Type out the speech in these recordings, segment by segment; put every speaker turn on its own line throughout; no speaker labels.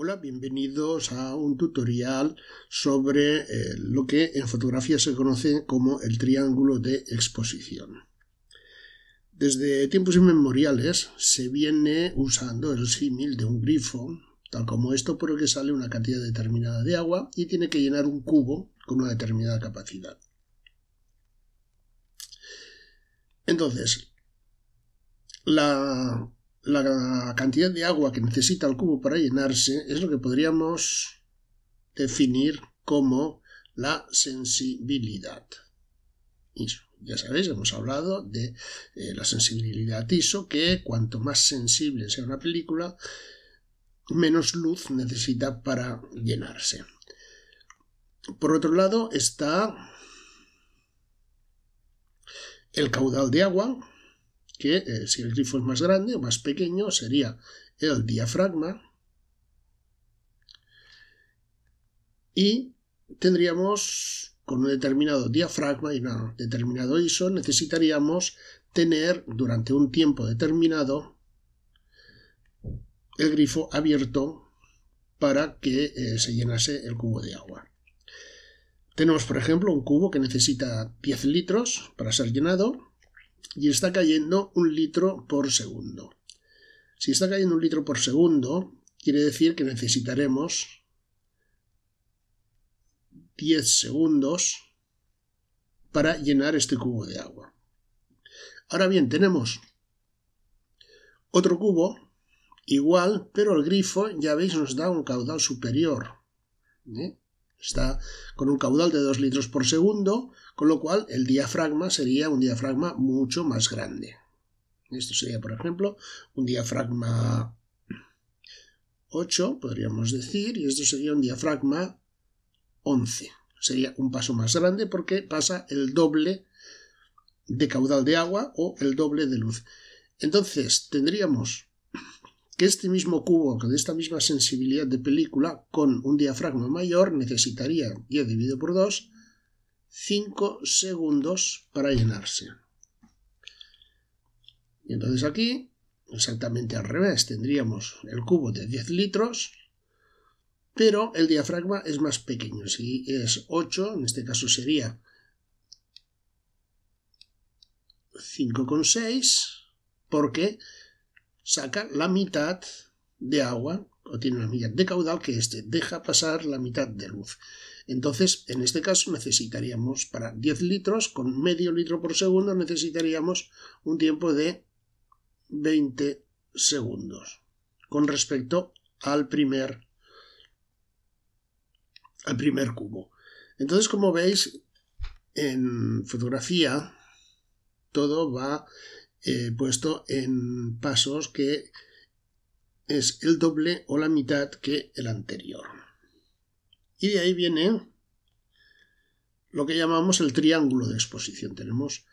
Hola, bienvenidos a un tutorial sobre eh, lo que en fotografía se conoce como el triángulo de exposición. Desde tiempos inmemoriales se viene usando el símil de un grifo, tal como esto, por el que sale una cantidad determinada de agua y tiene que llenar un cubo con una determinada capacidad. Entonces, la la cantidad de agua que necesita el cubo para llenarse es lo que podríamos definir como la sensibilidad. ISO. Ya sabéis, hemos hablado de eh, la sensibilidad ISO, que cuanto más sensible sea una película, menos luz necesita para llenarse. Por otro lado está el caudal de agua, que eh, si el grifo es más grande o más pequeño sería el diafragma y tendríamos con un determinado diafragma y un determinado ISO necesitaríamos tener durante un tiempo determinado el grifo abierto para que eh, se llenase el cubo de agua. Tenemos, por ejemplo, un cubo que necesita 10 litros para ser llenado y está cayendo un litro por segundo. Si está cayendo un litro por segundo, quiere decir que necesitaremos 10 segundos para llenar este cubo de agua. Ahora bien, tenemos otro cubo igual, pero el grifo, ya veis, nos da un caudal superior. ¿eh? Está con un caudal de 2 litros por segundo, con lo cual el diafragma sería un diafragma mucho más grande. Esto sería, por ejemplo, un diafragma 8, podríamos decir, y esto sería un diafragma 11. Sería un paso más grande porque pasa el doble de caudal de agua o el doble de luz. Entonces, tendríamos que este mismo cubo de esta misma sensibilidad de película con un diafragma mayor necesitaría 10 dividido por 2 5 segundos para llenarse. Y entonces aquí, exactamente al revés, tendríamos el cubo de 10 litros, pero el diafragma es más pequeño. Si es 8, en este caso sería 5,6, porque saca la mitad de agua o tiene una mitad de caudal que este deja pasar la mitad de luz. Entonces, en este caso necesitaríamos para 10 litros, con medio litro por segundo, necesitaríamos un tiempo de 20 segundos con respecto al primer, al primer cubo. Entonces, como veis en fotografía, todo va eh, puesto en pasos que es el doble o la mitad que el anterior. Y de ahí viene lo que llamamos el triángulo de exposición. Tenemos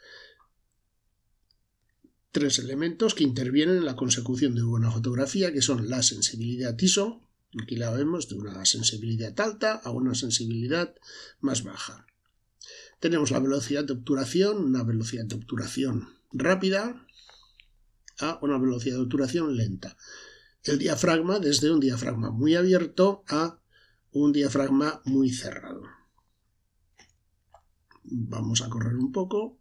tres elementos que intervienen en la consecución de una fotografía, que son la sensibilidad ISO, aquí la vemos de una sensibilidad alta a una sensibilidad más baja. Tenemos la velocidad de obturación, una velocidad de obturación rápida a una velocidad de obturación lenta. El diafragma desde un diafragma muy abierto a un diafragma muy cerrado. Vamos a correr un poco.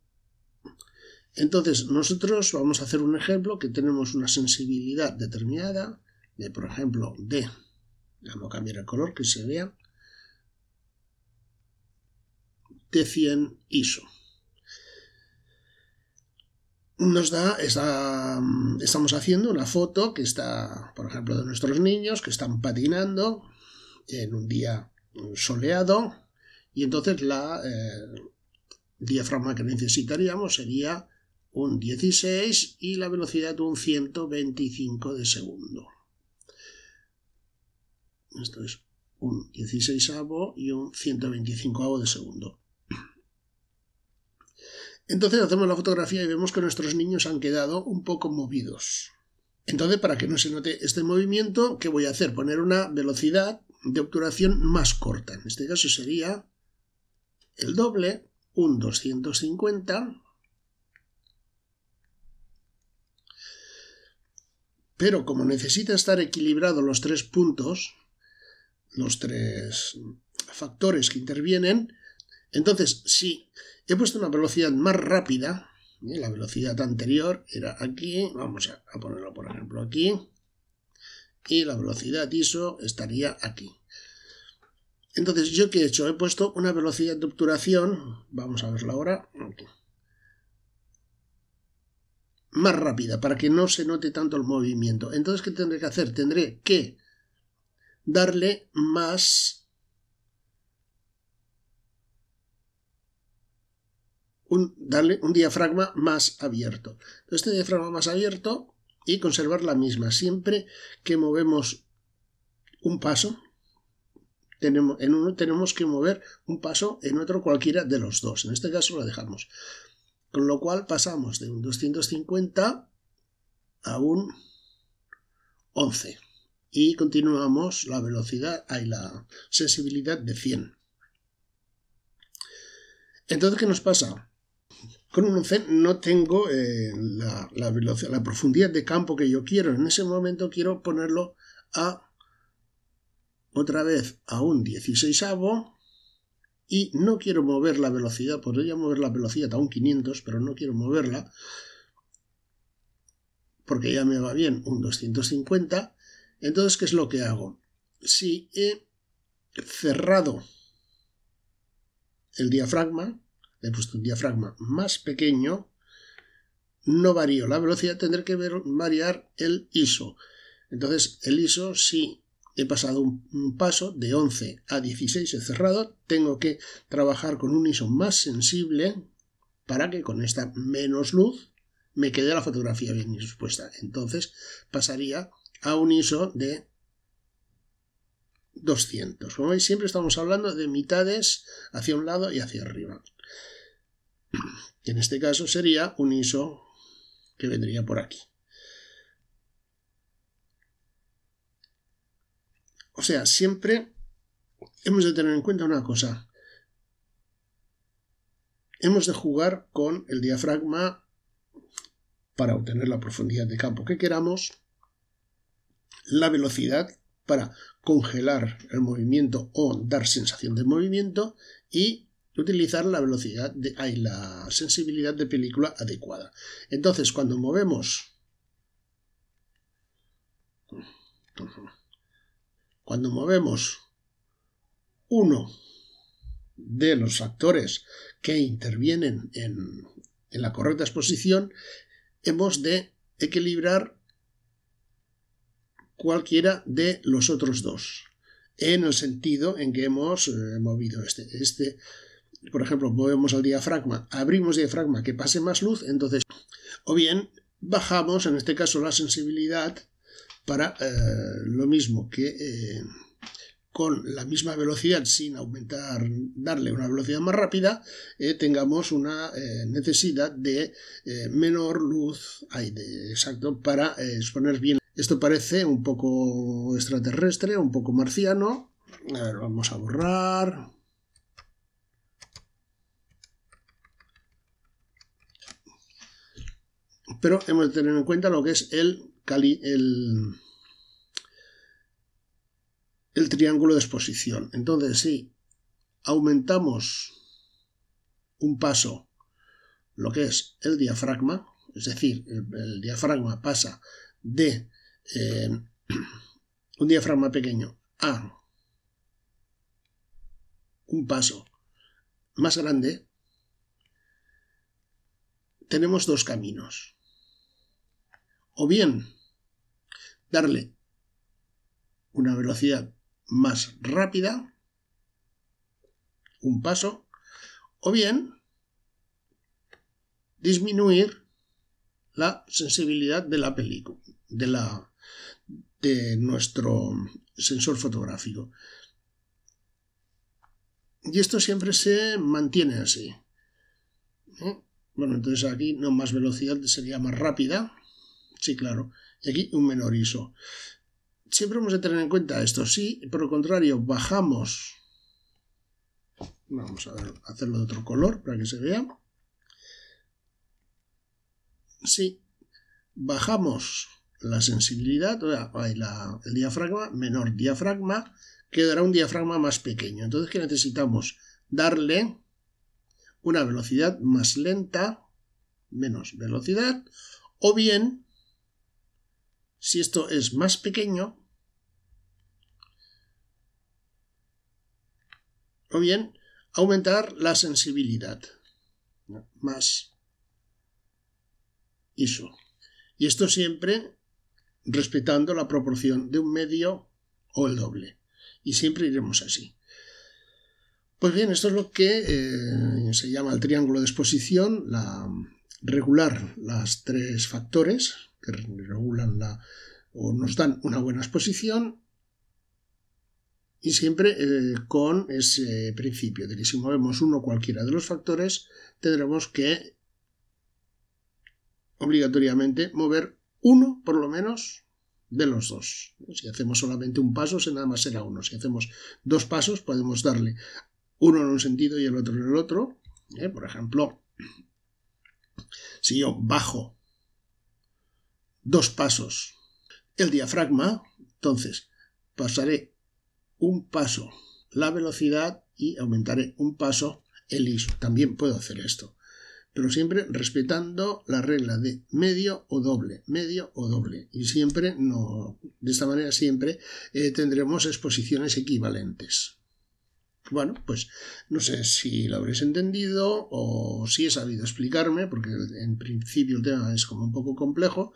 Entonces, nosotros vamos a hacer un ejemplo que tenemos una sensibilidad determinada, de por ejemplo, de, vamos a cambiar el color que se vea, de 100 ISO nos da estamos haciendo una foto que está, por ejemplo, de nuestros niños que están patinando en un día soleado y entonces la eh, diafragma que necesitaríamos sería un 16 y la velocidad un 125 de segundo. Esto es un 16 y un 125 de segundo. Entonces hacemos la fotografía y vemos que nuestros niños han quedado un poco movidos. Entonces, para que no se note este movimiento, ¿qué voy a hacer? Poner una velocidad de obturación más corta. En este caso sería el doble, un 250. Pero como necesita estar equilibrado los tres puntos, los tres factores que intervienen, entonces, si he puesto una velocidad más rápida, ¿eh? la velocidad anterior era aquí, vamos a, ponerlo por ejemplo aquí, y la velocidad ISO estaría aquí. Entonces, ¿yo qué he hecho? He puesto una velocidad de obturación, vamos a verla ahora, más rápida, para que no se note tanto el movimiento. Entonces, ¿qué tendré que hacer? Tendré que darle más darle un diafragma más abierto. Este diafragma más abierto y conservar la misma. Siempre que movemos un paso, tenemos, en uno tenemos que mover un paso en otro cualquiera de los dos. En este caso lo dejamos. Con lo cual pasamos de un 250 a un 11. Y continuamos la velocidad y la sensibilidad de 100. Entonces, ¿qué nos pasa? Con un 11 no tengo eh, la, velocidad, la profundidad de campo que yo quiero. En ese momento quiero ponerlo a otra vez a un 16 y no quiero mover la velocidad. Podría mover la velocidad a un 500, pero no quiero moverla porque ya me va bien un 250. Entonces, ¿qué es lo que hago? Si he cerrado el diafragma, he puesto un diafragma más pequeño, no varío la velocidad, tendré que variar el ISO. Entonces, el ISO, si he pasado un, paso de 11 a 16 he cerrado, tengo que trabajar con un ISO más sensible para que con esta menos luz me quede la fotografía bien expuesta. Entonces, pasaría a un ISO de 200. Como veis, siempre estamos hablando de mitades hacia un lado y hacia arriba que en este caso sería un ISO que vendría por aquí. O sea, siempre hemos de tener en cuenta una cosa. Hemos de jugar con el diafragma para obtener la profundidad de campo que queramos, la velocidad para congelar el movimiento o dar sensación de movimiento y utilizar la velocidad de, la sensibilidad de película adecuada. Entonces, cuando movemos cuando movemos uno de los factores que intervienen en, la correcta exposición, hemos de equilibrar cualquiera de los otros dos, en el sentido en que hemos eh, movido este, este por ejemplo, movemos al diafragma, abrimos diafragma que pase más luz, entonces, o bien bajamos, en este caso, la sensibilidad para eh, lo mismo que eh, con la misma velocidad sin aumentar, darle una velocidad más rápida, eh, tengamos una necesidad de menor luz, exacto, para exponer bien. Esto parece un poco extraterrestre, un poco marciano. A ver, vamos a borrar. pero hemos de tener en cuenta lo que es el, el, triángulo de exposición. Entonces, si aumentamos un paso lo que es el diafragma, es decir, el, diafragma pasa de eh, un diafragma pequeño a un paso más grande, tenemos dos caminos o bien darle una velocidad más rápida, un paso, o bien disminuir la sensibilidad de la película, de, la, de nuestro sensor fotográfico. Y esto siempre se mantiene así. ¿eh? Bueno, entonces aquí no más velocidad sería más rápida, Sí, claro. Y aquí un menor ISO. Siempre vamos a tener en cuenta esto. Si, por el contrario, bajamos... Vamos a hacerlo de otro color para que se vea. Si bajamos la sensibilidad, o sea, el diafragma, menor diafragma, quedará un diafragma más pequeño. Entonces, ¿qué necesitamos? Darle una velocidad más lenta, menos velocidad, o bien si esto es más pequeño, o bien aumentar la sensibilidad. Más ISO. Y esto siempre respetando la proporción de un medio o el doble. Y siempre iremos así. Pues bien, esto es lo que eh, se llama el triángulo de exposición, la, regular las tres factores que regulan la o nos dan una buena exposición y siempre eh, con ese principio de que si movemos uno cualquiera de los factores tendremos que obligatoriamente mover uno por lo menos de los dos. Si hacemos solamente un paso, se nada más será uno. Si hacemos dos pasos, podemos darle uno en un sentido y el otro en el otro. ¿eh? Por ejemplo, yo bajo. Dos pasos. El diafragma, entonces, pasaré un paso la velocidad y aumentaré un paso el ISO. También puedo hacer esto, pero siempre respetando la regla de medio o doble, medio o doble. Y siempre no, de esta manera siempre eh, tendremos exposiciones equivalentes. Bueno, pues no sé si lo habréis entendido o si he sabido explicarme, porque en principio el tema es como un poco complejo.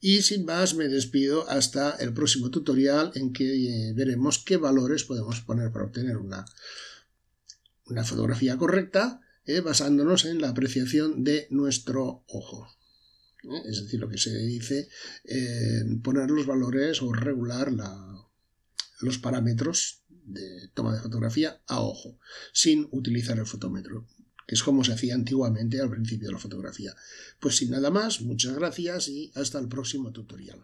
Y sin más, me despido hasta el próximo tutorial en que eh, veremos qué valores podemos poner para obtener una, una fotografía correcta, eh, basándonos en la apreciación de nuestro ojo. ¿eh? Es decir, lo que se dice poner los valores o regular los parámetros de toma de fotografía a ojo, sin utilizar el fotómetro, que es como se hacía antiguamente al principio de la fotografía. Pues sin nada más, muchas gracias y hasta el próximo tutorial.